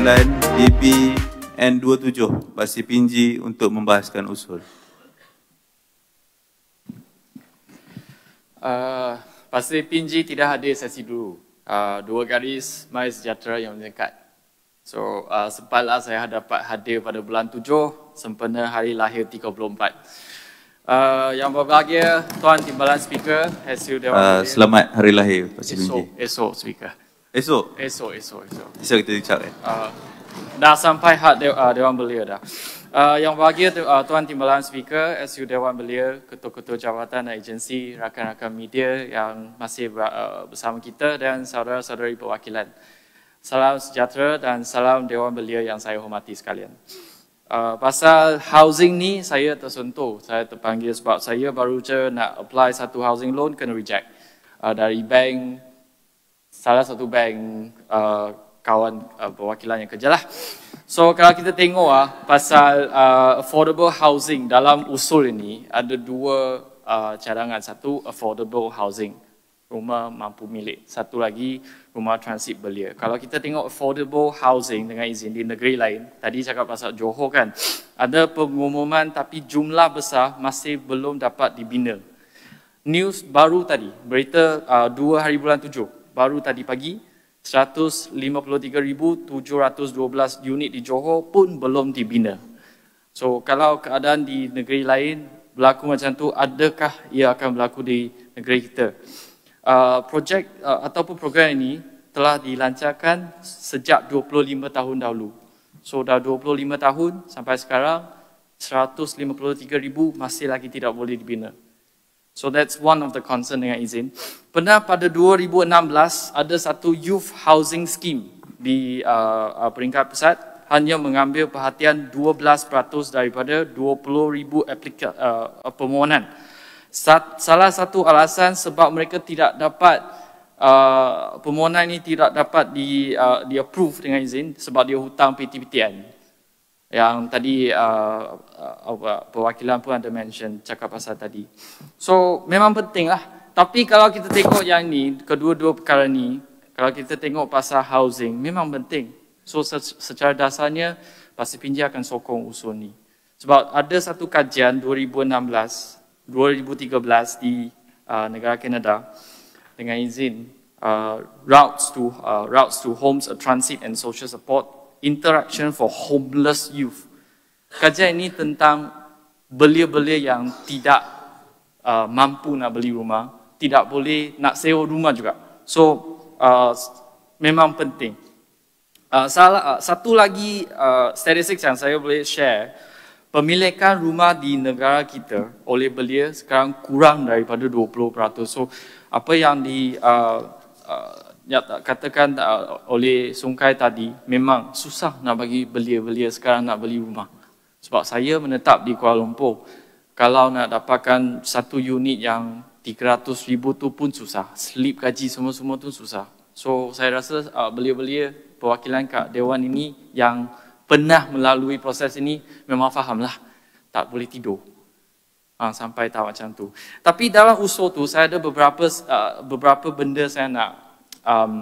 9, DB N27 Basi Pinji untuk membahaskan usul. Uh, ah, Pasti Pinji tidak hadir sesi dulu. Uh, dua garis mai sejahtera yang dekat. So, uh, sempatlah saya dapat hadir pada bulan tujuh, sempena hari lahir 34. Uh, yang berbahagia, Tuan Timbalan Speaker, SU Dewan uh, Selamat Hari Lahir, Pak Esok, esok Speaker. Uh, Esok? Esok, esok, esok. Esok kita dicat eh? Uh, dah sampai hak de- uh, ah, Dewan Belia dah. Uh, yang bahagia uh, Tuan Timbalan Speaker, SU Dewan Belia, Ketua-Ketua Jabatan dan Agensi, rakan-rakan media yang masih uh, bersama kita dan saudara-saudari perwakilan. Salam sejahtera dan salam Dewan Belia yang saya hormati sekalian. Uh, pasal housing ni saya tersentuh, saya terpanggil sebab saya baru je nak apply satu housing loan kena reject uh, dari bank salah satu bank uh, kawan uh, perwakilan yang kerjalah. So kalau kita tengok ah uh, pasal uh, affordable housing dalam usul ini ada dua uh, cadangan. Satu affordable housing, rumah mampu milik. Satu lagi rumah transit belia. Kalau kita tengok affordable housing dengan izin di negeri lain, tadi cakap pasal Johor kan, ada pengumuman tapi jumlah besar masih belum dapat dibina. News baru tadi, berita uh, dua hari bulan tujuh, baru tadi pagi 153,712 unit di Johor pun belum dibina. So kalau keadaan di negeri lain berlaku macam tu, adakah ia akan berlaku di negeri kita? Uh, projek uh, ataupun program ini telah dilancarkan sejak 25 tahun dahulu. So dah 25 tahun sampai sekarang 153,000 masih lagi tidak boleh dibina. So that's one of the concern dengan izin. Pernah pada 2016 ada satu youth housing scheme di uh, uh, peringkat pusat hanya mengambil perhatian 12% daripada 20,000 aplika, uh, uh, permohonan. Sa- salah satu alasan sebab mereka tidak dapat uh, permohonan ini tidak dapat di uh, di approve dengan izin sebab dia hutang PTPTN yang tadi uh, uh, perwakilan pun ada mention cakap pasal tadi. So memang penting lah. Tapi kalau kita tengok yang ni, kedua-dua perkara ni, kalau kita tengok pasal housing, memang penting. So secara dasarnya, pasti pinjai akan sokong usul ni. Sebab ada satu kajian 2016, 2013 di uh, negara Kanada dengan izin uh, routes to uh, routes to homes, a uh, transit and social support Interaction for Homeless Youth. Kajian ini tentang belia-belia yang tidak uh, mampu nak beli rumah, tidak boleh nak sewa rumah juga. So, uh, memang penting. Uh, salah, uh, satu lagi uh, statistik yang saya boleh share, pemilikan rumah di negara kita oleh belia sekarang kurang daripada 20%. So, apa yang di... Uh, uh, yang katakan oleh sungkai tadi memang susah nak bagi belia-belia sekarang nak beli rumah sebab saya menetap di Kuala Lumpur kalau nak dapatkan satu unit yang 300 ribu tu pun susah slip gaji semua-semua tu susah so saya rasa uh, belia-belia perwakilan kat Dewan ini yang pernah melalui proses ini memang faham lah tak boleh tidur Ha, sampai tahu macam tu. Tapi dalam usul tu saya ada beberapa uh, beberapa benda saya nak um,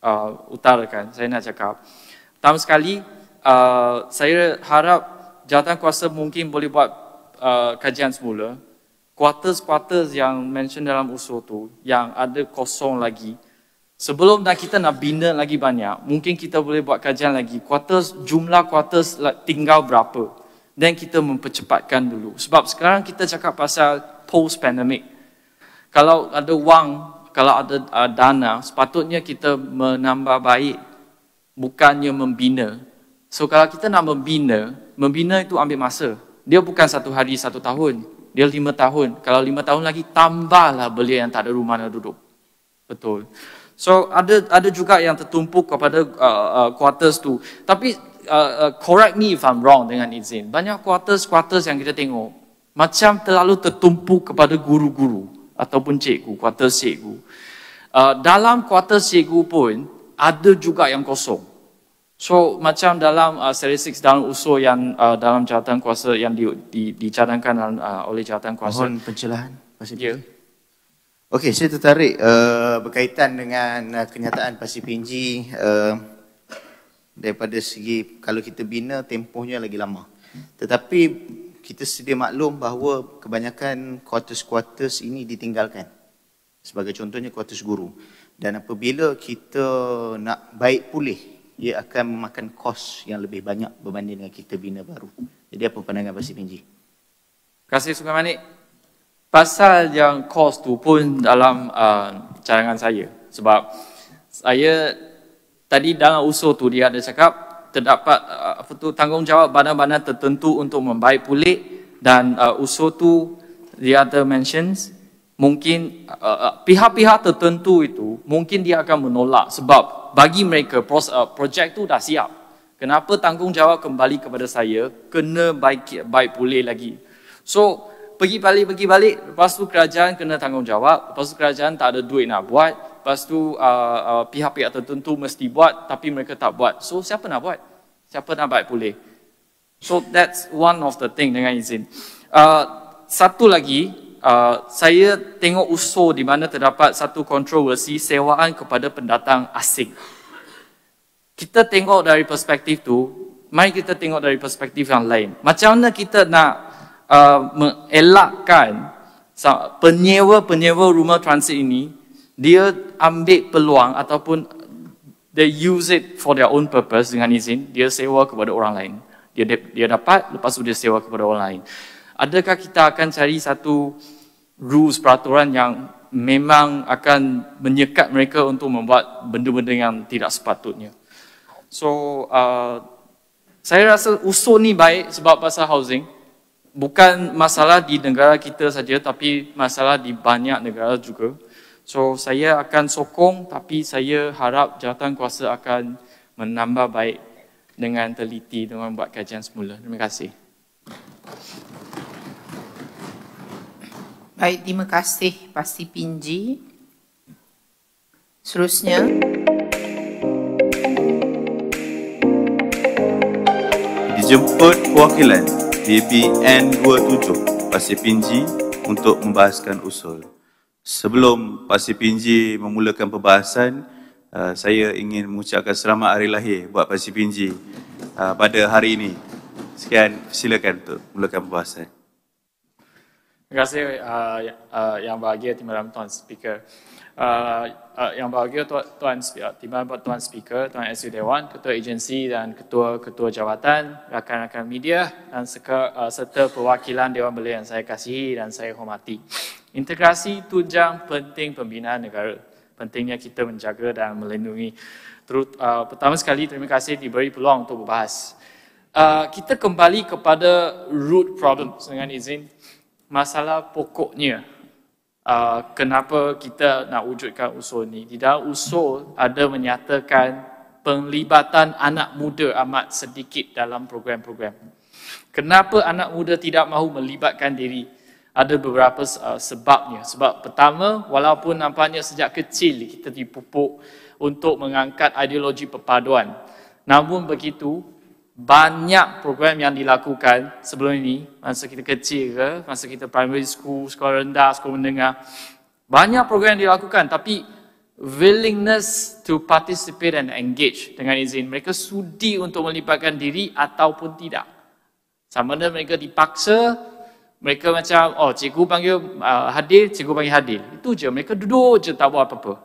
uh, utarakan, saya nak cakap. Pertama sekali, uh, saya harap jawatan kuasa mungkin boleh buat uh, kajian semula. Quarters-quarters yang mention dalam usul tu yang ada kosong lagi, sebelum dah kita nak bina lagi banyak, mungkin kita boleh buat kajian lagi. Quarters, jumlah quarters tinggal berapa? Dan kita mempercepatkan dulu. Sebab sekarang kita cakap pasal post-pandemic. Kalau ada wang kalau ada uh, dana sepatutnya kita menambah baik bukannya membina so kalau kita nak membina membina itu ambil masa dia bukan satu hari satu tahun dia lima tahun kalau lima tahun lagi tambahlah belia yang tak ada rumah nak duduk betul so ada ada juga yang tertumpuk kepada uh, uh, quarters tu tapi uh, uh, correct me if I'm wrong dengan izin banyak quarters quarters yang kita tengok macam terlalu tertumpu kepada guru-guru ataupun cikgu, kuarter cikgu. Uh, dalam kuarter cikgu pun ada juga yang kosong. So macam dalam uh, seri 6 dalam usul yang uh, dalam jawatan kuasa yang di, di, dicadangkan uh, oleh jawatan kuasa. Mohon pencelahan. Pasir ya. Okey, saya tertarik uh, berkaitan dengan uh, kenyataan Pasir Pinji uh, daripada segi kalau kita bina tempohnya lagi lama. Tetapi kita sedia maklum bahawa kebanyakan quarters-quarters ini ditinggalkan. Sebagai contohnya quarters guru. Dan apabila kita nak baik pulih, ia akan memakan kos yang lebih banyak berbanding dengan kita bina baru. Jadi apa pandangan Pak Sipinji? Terima kasih Sungai Manik. Pasal yang kos tu pun dalam uh, carangan saya. Sebab saya tadi dalam usul tu dia ada cakap terdapat uh, apa tu tanggungjawab badan-badan tertentu untuk membaik pulih dan uh, usul tu the other mentions mungkin uh, uh, pihak-pihak tertentu itu mungkin dia akan menolak sebab bagi mereka pros, uh, tu dah siap kenapa tanggungjawab kembali kepada saya kena baik baik pulih lagi so pergi balik pergi balik lepas tu kerajaan kena tanggungjawab lepas tu kerajaan tak ada duit nak buat lepas tu ah, ah, pihak-pihak uh, uh, tertentu mesti buat tapi mereka tak buat. So siapa nak buat? Siapa nak buat boleh. So that's one of the thing dengan izin. Uh, satu lagi, uh, saya tengok usul di mana terdapat satu kontroversi sewaan kepada pendatang asing. Kita tengok dari perspektif tu, mari kita tengok dari perspektif yang lain. Macam mana kita nak uh, mengelakkan penyewa-penyewa rumah transit ini dia ambil peluang ataupun they use it for their own purpose dengan izin, dia sewa kepada orang lain. Dia dia dapat, lepas itu dia sewa kepada orang lain. Adakah kita akan cari satu rules, peraturan yang memang akan menyekat mereka untuk membuat benda-benda yang tidak sepatutnya. So, uh, saya rasa usul ni baik sebab pasal housing. Bukan masalah di negara kita saja tapi masalah di banyak negara juga. Uh, So saya akan sokong tapi saya harap jawatan kuasa akan menambah baik dengan teliti dengan buat kajian semula. Terima kasih. Baik, terima kasih Pasti Pinji. Seterusnya. Dijemput wakilan BBN 27 Pasti Pinji untuk membahaskan usul. Sebelum Pasir Pinji memulakan perbahasan, uh, saya ingin mengucapkan selamat hari lahir buat Pasir Pinji uh, pada hari ini. Sekian, silakan untuk mulakan perbahasan. Terima kasih uh, ya, uh, yang bahagia timbalan Tuan Speaker. Uh, uh, yang bahagia Tuan, Tuan, uh, Tuan Speaker, Tuan SU Dewan, Ketua Agensi dan Ketua-Ketua Jawatan, rakan-rakan media dan seka, uh, serta perwakilan Dewan Belia yang saya kasihi dan saya hormati. Integrasi tunjang penting pembinaan negara. Pentingnya kita menjaga dan melindungi. Terut, uh, pertama sekali, terima kasih diberi peluang untuk berbahas. Uh, kita kembali kepada root problem dengan izin. Masalah pokoknya, uh, kenapa kita nak wujudkan usul ini. Di dalam usul ada menyatakan penglibatan anak muda amat sedikit dalam program-program. Kenapa anak muda tidak mahu melibatkan diri? ada beberapa uh, sebabnya. Sebab pertama, walaupun nampaknya sejak kecil kita dipupuk untuk mengangkat ideologi perpaduan. Namun begitu, banyak program yang dilakukan sebelum ini, masa kita kecil ke, masa kita primary school, sekolah rendah, sekolah menengah, banyak program yang dilakukan tapi willingness to participate and engage dengan izin. Mereka sudi untuk melibatkan diri ataupun tidak. Sama ada mereka dipaksa mereka macam, oh cikgu panggil uh, hadir, cikgu panggil hadir. Itu je, mereka duduk je tak buat apa-apa.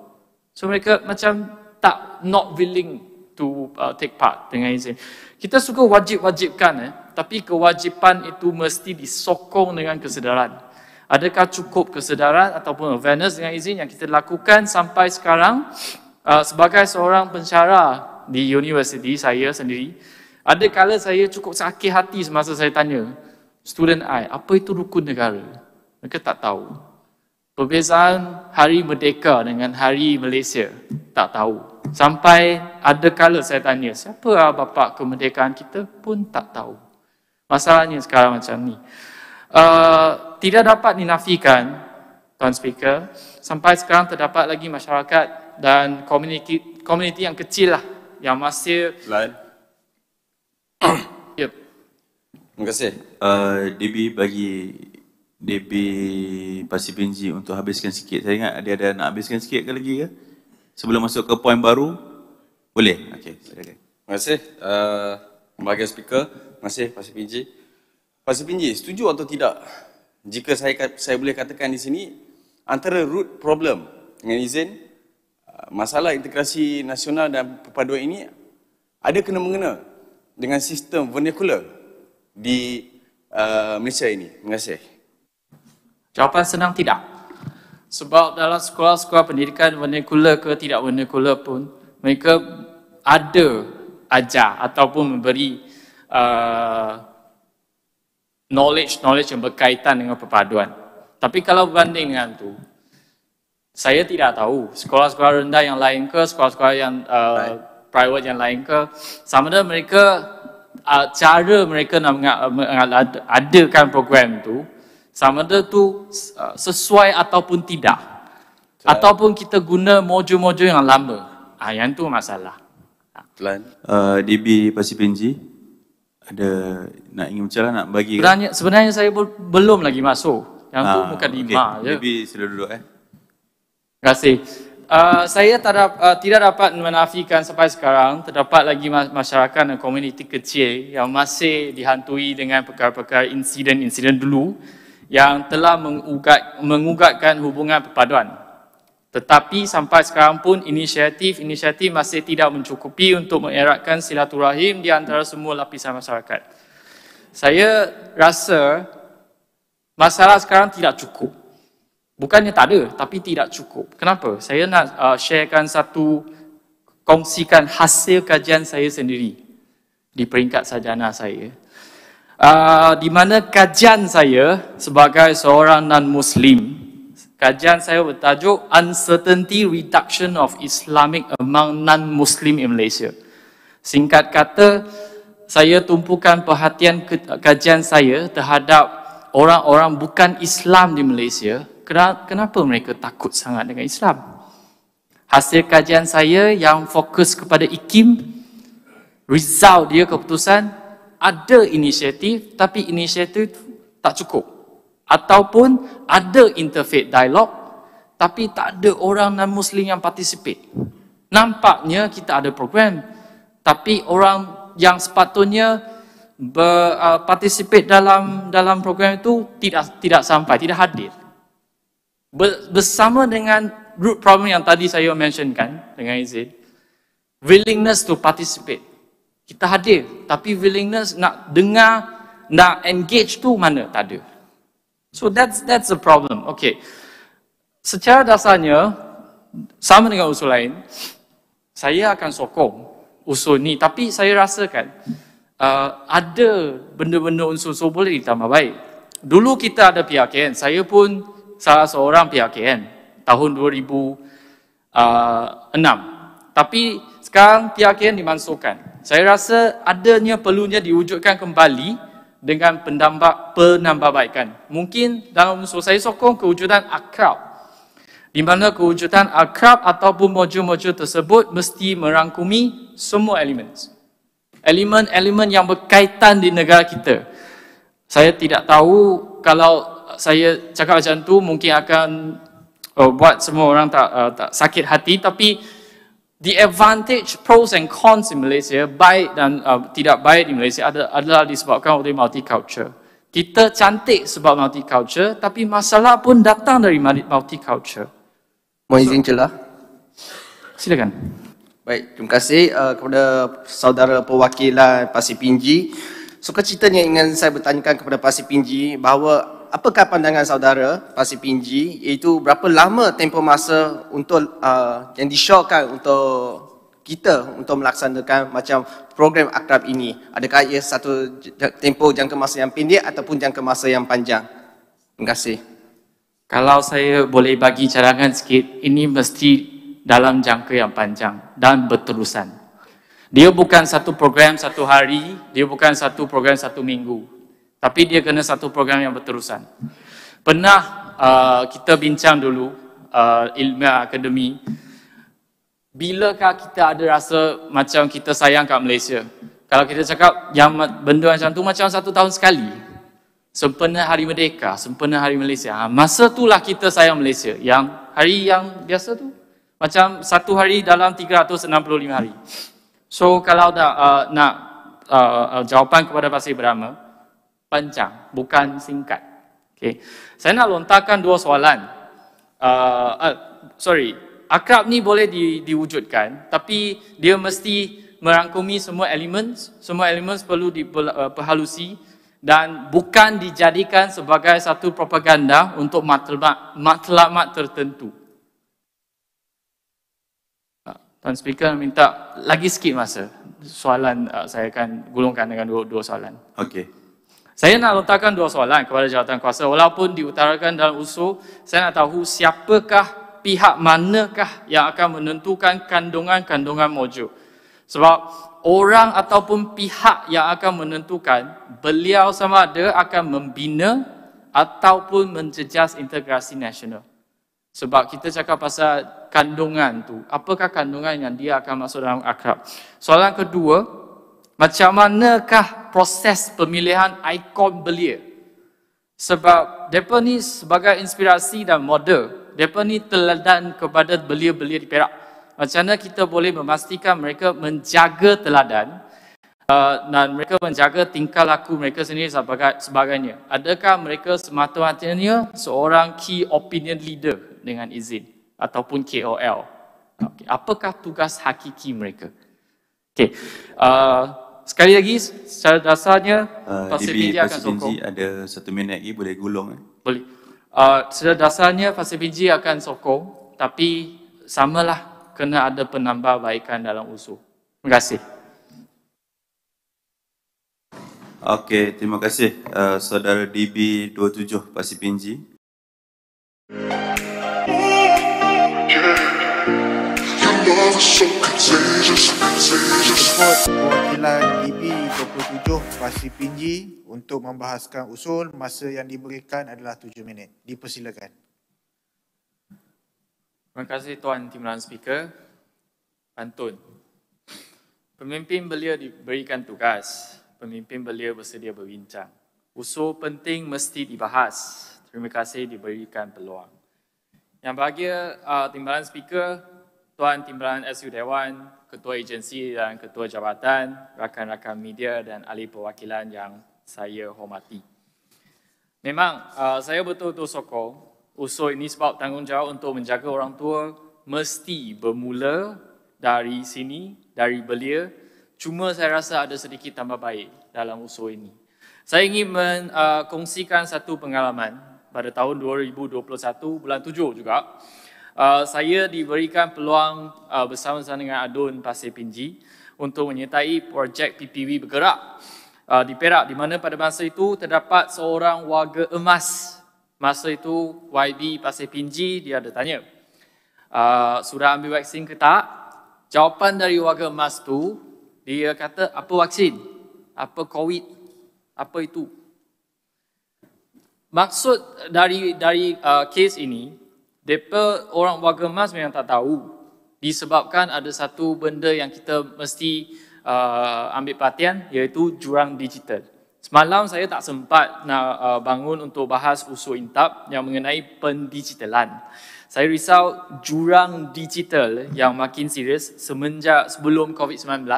So mereka macam tak not willing to uh, take part dengan izin. Kita suka wajib-wajibkan, eh, tapi kewajipan itu mesti disokong dengan kesedaran. Adakah cukup kesedaran ataupun awareness dengan izin yang kita lakukan sampai sekarang uh, sebagai seorang pencara di universiti saya sendiri, ada kala saya cukup sakit hati semasa saya tanya, student I, apa itu rukun negara? Mereka tak tahu. Perbezaan hari merdeka dengan hari Malaysia, tak tahu. Sampai ada kala saya tanya, siapa lah bapa kemerdekaan kita pun tak tahu. Masalahnya sekarang macam ni. Uh, tidak dapat dinafikan, Tuan Speaker, sampai sekarang terdapat lagi masyarakat dan komuniti, komuniti yang kecil lah yang masih Lain. Terima kasih. Uh, DB bagi DB Pasir Benji untuk habiskan sikit. Saya ingat dia ada nak habiskan sikit ke lagi ke? Sebelum masuk ke poin baru, boleh? Okey, silakan. Terima kasih. Uh, bagi speaker, terima kasih Pasir Benji. Pasir Benji, setuju atau tidak? Jika saya saya boleh katakan di sini, antara root problem dengan izin, uh, masalah integrasi nasional dan perpaduan ini ada kena mengena dengan sistem vernacular di uh, Malaysia ini? Terima kasih. Jawapan senang tidak. Sebab dalam sekolah-sekolah pendidikan vernacular ke tidak vernacular pun, mereka ada ajar ataupun memberi knowledge-knowledge uh, yang berkaitan dengan perpaduan. Tapi kalau berbanding dengan tu, saya tidak tahu sekolah-sekolah rendah yang lain ke sekolah-sekolah yang uh, private yang lain ke sama ada mereka uh, cara mereka nak mengadakan program tu sama ada tu uh, sesuai ataupun tidak so, ataupun kita guna mojo-mojo yang lama uh, yang tu masalah plan uh, DB Pasir Pinji ada nak ingin bercakap nak bagi sebenarnya, sebenarnya saya belum lagi masuk yang uh, tu ah, bukan okay. lima je ya. DB sila duduk eh terima kasih Ah, saya tadap, uh, ah, tidak dapat menafikan sampai sekarang terdapat lagi masyarakat dan komuniti kecil yang masih dihantui dengan perkara-perkara insiden-insiden dulu yang telah mengugat, mengugatkan hubungan perpaduan. Tetapi sampai sekarang pun inisiatif-inisiatif masih tidak mencukupi untuk mengeratkan silaturahim di antara semua lapisan masyarakat. Saya rasa masalah sekarang tidak cukup. Bukannya tak ada, tapi tidak cukup. Kenapa? Saya nak uh, sharekan satu, kongsikan hasil kajian saya sendiri di peringkat sajana saya. Uh, di mana kajian saya sebagai seorang non-Muslim, kajian saya bertajuk Uncertainty Reduction of Islamic Among Non-Muslim in Malaysia. Singkat kata, saya tumpukan perhatian kajian saya terhadap orang-orang bukan Islam di Malaysia kenapa mereka takut sangat dengan Islam. Hasil kajian saya yang fokus kepada IKIM, result dia keputusan, ada inisiatif tapi inisiatif tak cukup. Ataupun ada interfaith dialog, tapi tak ada orang non-Muslim yang participate. Nampaknya kita ada program tapi orang yang sepatutnya berpartisipate uh, dalam dalam program itu tidak tidak sampai, tidak hadir bersama dengan root problem yang tadi saya mentionkan dengan izin willingness to participate kita hadir tapi willingness nak dengar nak engage tu mana tak ada so that's that's the problem okay secara dasarnya sama dengan usul lain saya akan sokong usul ni tapi saya rasakan uh, ada benda-benda unsur-unsur boleh ditambah baik dulu kita ada PRKN saya pun salah seorang pihak KN tahun 2006. Ah, Tapi sekarang pihak KN dimansuhkan. Saya rasa adanya perlunya diwujudkan kembali dengan pendambak penambahbaikan. Mungkin dalam usul saya sokong kewujudan akrab. Di mana kewujudan akrab ataupun mojo-mojo tersebut mesti merangkumi semua elemen. Elemen-elemen yang berkaitan di negara kita. Saya tidak tahu kalau saya cakap macam tu mungkin akan uh, buat semua orang tak, uh, tak sakit hati tapi the advantage pros and cons in Malaysia baik dan uh, tidak baik di Malaysia adalah, adalah disebabkan oleh multicultural. Kita cantik sebab multicultural tapi masalah pun datang dari multicultural. Mohon izin celah. Silakan. Baik, terima kasih uh, kepada saudara perwakilan Pasir Pinji. Suka so, ceritanya ingin saya bertanyakan kepada Pasir Pinji bahawa apakah pandangan saudara pasti pinji iaitu berapa lama tempoh masa untuk uh, yang disyorkan untuk kita untuk melaksanakan macam program akrab ini adakah ia satu tempoh jangka masa yang pendek ataupun jangka masa yang panjang terima kasih kalau saya boleh bagi cadangan sikit ini mesti dalam jangka yang panjang dan berterusan dia bukan satu program satu hari dia bukan satu program satu minggu tapi dia kena satu program yang berterusan. Pernah uh, kita bincang dulu uh, ilmiah akademi bilakah kita ada rasa macam kita sayang kat Malaysia? Kalau kita cakap yang benda macam tu macam satu tahun sekali. Sempena Hari Merdeka, sempena Hari Malaysia. Ha, masa itulah kita sayang Malaysia. Yang hari yang biasa tu. Macam satu hari dalam 365 hari. So kalau dah, uh, nak uh, uh jawapan kepada Pasir Berama, panjang, bukan singkat. Okay. Saya nak lontarkan dua soalan. Uh, uh, sorry, akrab ni boleh di, diwujudkan, tapi dia mesti merangkumi semua elemen, semua elemen perlu diperhalusi uh, dan bukan dijadikan sebagai satu propaganda untuk matlamat, matlamat tertentu. Uh, Tuan Speaker minta lagi sikit masa. Soalan uh, saya akan gulungkan dengan dua, dua soalan. Okey. Saya nak letakkan dua soalan kepada jawatan kuasa. Walaupun diutarakan dalam usul, saya nak tahu siapakah pihak manakah yang akan menentukan kandungan-kandungan mojuk. Sebab orang ataupun pihak yang akan menentukan beliau sama ada akan membina ataupun menjejas integrasi nasional. Sebab kita cakap pasal kandungan tu. Apakah kandungan yang dia akan masuk dalam akrab? Soalan kedua, macam manakah proses pemilihan ikon belia. Sebab mereka ni sebagai inspirasi dan model, mereka ni teladan kepada belia-belia di Perak. Macam mana kita boleh memastikan mereka menjaga teladan uh, dan mereka menjaga tingkah laku mereka sendiri sebagai sebagainya. Adakah mereka semata-matanya seorang key opinion leader dengan izin ataupun KOL? Okay. Apakah tugas hakiki mereka? Okay. Uh, sekali lagi secara dasarnya uh, Pasir Binji akan Pasir sokong. Binji ada satu minit lagi boleh gulung. Eh? Boleh. Uh, secara dasarnya Pasir Binji akan sokong tapi samalah kena ada penambahbaikan dalam usul. Terima kasih. Okey, terima kasih uh, saudara DB 27 Pasir Binji. Yeah. Your so contagious, contagious. Berikut perwakilan DB 27 pasti Pinji untuk membahaskan usul masa yang diberikan adalah tujuh minit. Dipersilakan. Terima kasih Tuan Timbalan Speaker. Pantun. Pemimpin belia diberikan tugas. Pemimpin belia bersedia berbincang. Usul penting mesti dibahas. Terima kasih diberikan peluang. Yang bahagia uh, Timbalan Speaker, Tuan Timbalan SU Dewan, ketua agensi dan ketua jabatan, rakan-rakan media dan ahli perwakilan yang saya hormati. Memang uh, saya betul-betul sokong usul ini sebab tanggungjawab untuk menjaga orang tua mesti bermula dari sini, dari belia. Cuma saya rasa ada sedikit tambah baik dalam usul ini. Saya ingin mengkongsikan uh, satu pengalaman pada tahun 2021, bulan tujuh juga. Uh, saya diberikan peluang uh, bersama-sama dengan ADUN Pasir Pinji untuk menyertai projek PPW bergerak uh, di Perak di mana pada masa itu terdapat seorang warga emas. Masa itu YB Pasir Pinji dia ada tanya, uh, sudah ambil vaksin ke tak? Jawapan dari warga emas tu dia kata, apa vaksin? Apa COVID? Apa itu? Maksud dari dari uh, kes ini, Depa orang warga emas memang tak tahu disebabkan ada satu benda yang kita mesti uh, ambil perhatian iaitu jurang digital. Semalam saya tak sempat nak uh, bangun untuk bahas usul intap yang mengenai pendigitalan. Saya risau jurang digital yang makin serius semenjak sebelum COVID-19.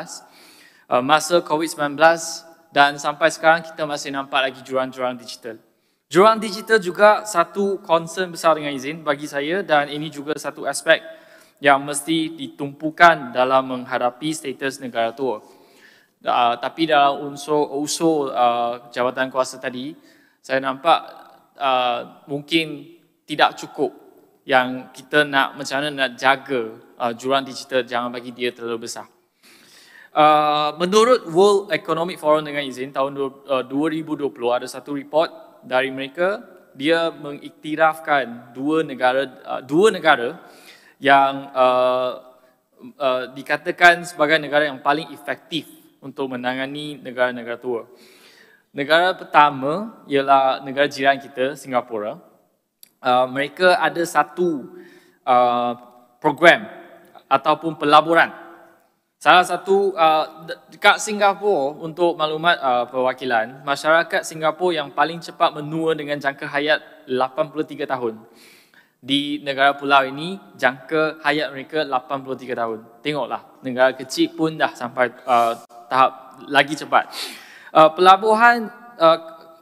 Uh, masa COVID-19 dan sampai sekarang kita masih nampak lagi jurang-jurang digital. Jurang digital juga satu concern besar dengan izin bagi saya dan ini juga satu aspek yang mesti ditumpukan dalam menghadapi status negara tua. Uh, tapi dalam unsur usul uh, ah, jabatan kuasa tadi, saya nampak uh, mungkin tidak cukup yang kita nak macam mana nak jaga uh, jurang digital jangan bagi dia terlalu besar. Uh, menurut World Economic Forum dengan izin tahun uh, 2020 ada satu report dari mereka dia mengiktirafkan dua negara uh, dua negara yang uh, uh, dikatakan sebagai negara yang paling efektif untuk menangani negara-negara tua. Negara pertama ialah negara jiran kita Singapura. Uh, mereka ada satu uh, program ataupun pelaburan Salah satu uh, dekat Singapura untuk maklumat uh, perwakilan, masyarakat Singapura yang paling cepat menua dengan jangka hayat 83 tahun. Di negara pulau ini, jangka hayat mereka 83 tahun. Tengoklah, negara kecil pun dah sampai uh, tahap lagi cepat. Uh, pelabuhan uh,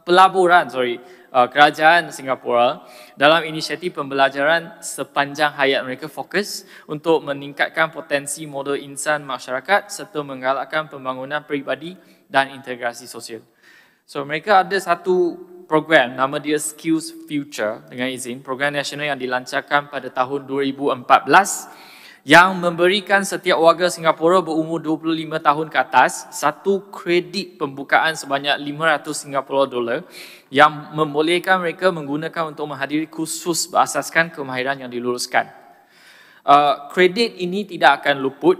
pelaburan, sorry. Uh, kerajaan Singapura dalam inisiatif pembelajaran sepanjang hayat mereka fokus untuk meningkatkan potensi modal insan masyarakat serta menggalakkan pembangunan peribadi dan integrasi sosial. So mereka ada satu program nama dia Skills Future dengan izin program nasional yang dilancarkan pada tahun 2014 yang memberikan setiap warga Singapura berumur 25 tahun ke atas satu kredit pembukaan sebanyak 500 Singapura dolar yang membolehkan mereka menggunakan untuk menghadiri kursus berasaskan kemahiran yang diluluskan. Uh, kredit ini tidak akan luput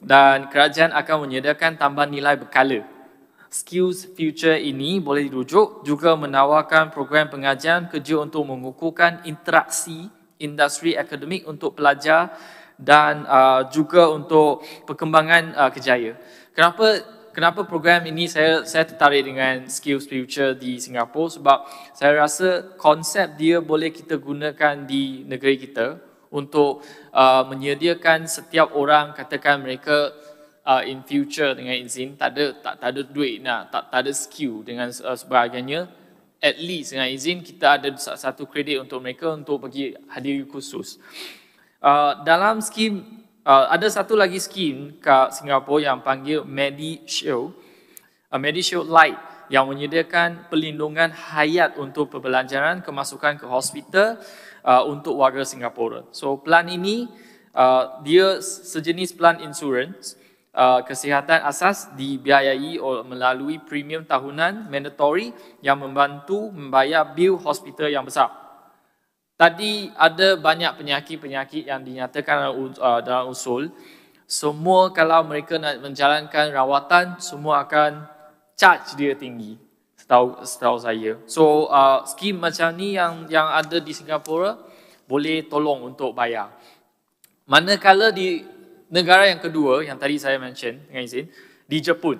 dan kerajaan akan menyediakan tambahan nilai berkala. Skills Future ini boleh dirujuk juga menawarkan program pengajian kerja untuk mengukuhkan interaksi industri akademik untuk pelajar dan uh, juga untuk perkembangan uh, kejaya. Kenapa kenapa program ini saya saya tertarik dengan Skills Future di Singapura sebab saya rasa konsep dia boleh kita gunakan di negeri kita untuk uh, menyediakan setiap orang katakan mereka uh, in future dengan izin tak ada tak, tak ada duit nah tak tak ada skill dengan uh, sebagainya at least dengan izin kita ada satu kredit untuk mereka untuk pergi hadir kursus. Uh, dalam skim uh, ada satu lagi skim ke Singapura yang panggil MediShield. Uh, MediShield Lite yang menyediakan pelindungan hayat untuk perbelanjaan kemasukan ke hospital uh, untuk warga Singapura. So plan ini uh, dia sejenis plan insurans Uh, kesihatan asas dibiayai oleh melalui premium tahunan mandatory yang membantu membayar bil hospital yang besar tadi ada banyak penyakit-penyakit yang dinyatakan uh, dalam usul semua kalau mereka nak menjalankan rawatan semua akan charge dia tinggi setahu setahu saya so uh, skim macam ni yang yang ada di Singapura boleh tolong untuk bayar manakala di negara yang kedua yang tadi saya mention dengan izin di Jepun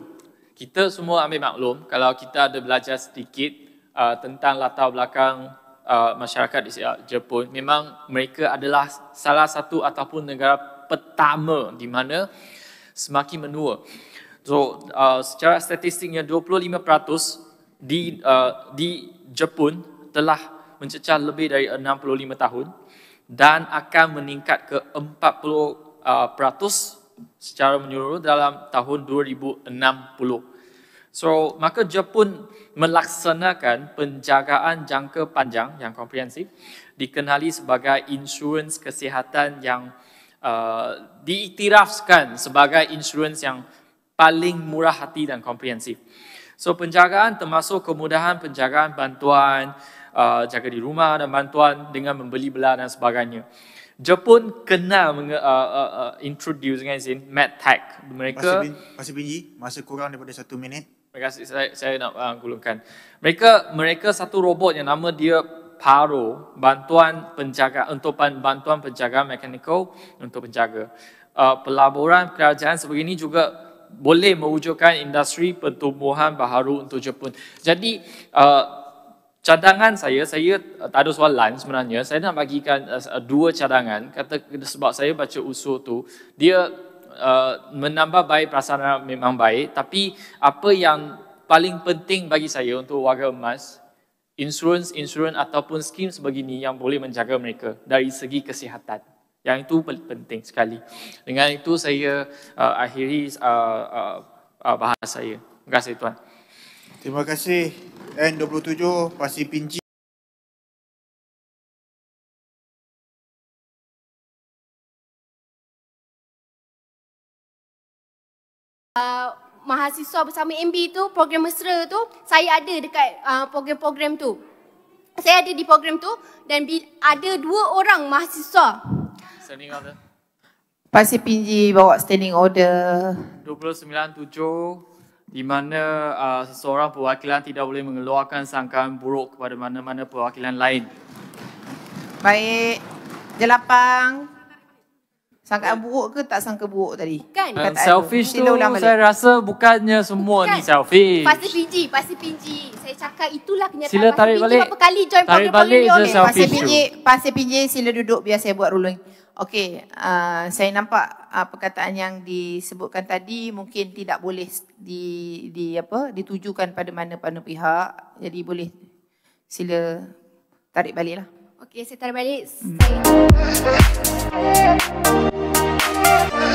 kita semua ambil maklum kalau kita ada belajar sedikit uh, tentang latar belakang uh, masyarakat di Jepun memang mereka adalah salah satu ataupun negara pertama di mana semakin menua. So uh, secara statistiknya 25% di uh, di Jepun telah mencecah lebih dari 65 tahun dan akan meningkat ke 40% uh, secara menyeluruh dalam tahun 2060. So, maka Jepun melaksanakan penjagaan jangka panjang yang komprehensif dikenali sebagai insurans kesihatan yang uh, diiktirafkan sebagai insurans yang paling murah hati dan komprehensif. So, penjagaan termasuk kemudahan penjagaan bantuan uh, jaga di rumah dan bantuan dengan membeli belah dan sebagainya. Jepun kenal menge- uh, uh, uh, introduce dengan izin MedTech. Mereka, masa, bin, masa binji, masa kurang daripada satu minit. Terima kasih saya, saya nak uh, gulungkan. Mereka mereka satu robot yang nama dia Paro, bantuan penjaga untuk bantuan penjaga mekanikal untuk penjaga. Uh, pelaburan kerajaan sebegini juga boleh mewujudkan industri pertumbuhan baharu untuk Jepun. Jadi uh, cadangan saya, saya tak ada soalan sebenarnya, saya nak bagikan dua cadangan kata sebab saya baca usul tu, dia uh, menambah baik prasarana memang baik tapi apa yang paling penting bagi saya untuk warga emas insurans insurans ataupun skim sebegini yang boleh menjaga mereka dari segi kesihatan yang itu penting sekali dengan itu saya uh, akhiri uh, uh, uh bahasa saya terima kasih tuan terima kasih N27 pasti Pinji. mahasiswa bersama MB tu, program mesra tu, saya ada dekat uh, program-program uh, tu. Saya ada di program tu dan ada dua orang mahasiswa. Standing order. Pasir Pinji bawa standing order. 297 di mana uh, seseorang perwakilan tidak boleh mengeluarkan sangkaan buruk kepada mana-mana perwakilan lain. Baik. Jelapang. Sangkaan buruk ke tak sangka buruk tadi? Kan. Um, selfish tu, saya rasa bukannya semua kan? ni selfish. Pasti pinji, pasti pinji. Saya cakap itulah kenyataan. Sila tarik pasti balik. Berapa kali join tarik balik is selfish pasti pinji, pasti pinji, sila duduk biar saya buat ruling. Okay, uh, saya nampak uh, perkataan yang disebutkan tadi mungkin tidak boleh di, di apa ditujukan pada mana-mana pihak. Jadi boleh sila tarik baliklah. Okay, saya tarik balik. Hmm. Saya... Thank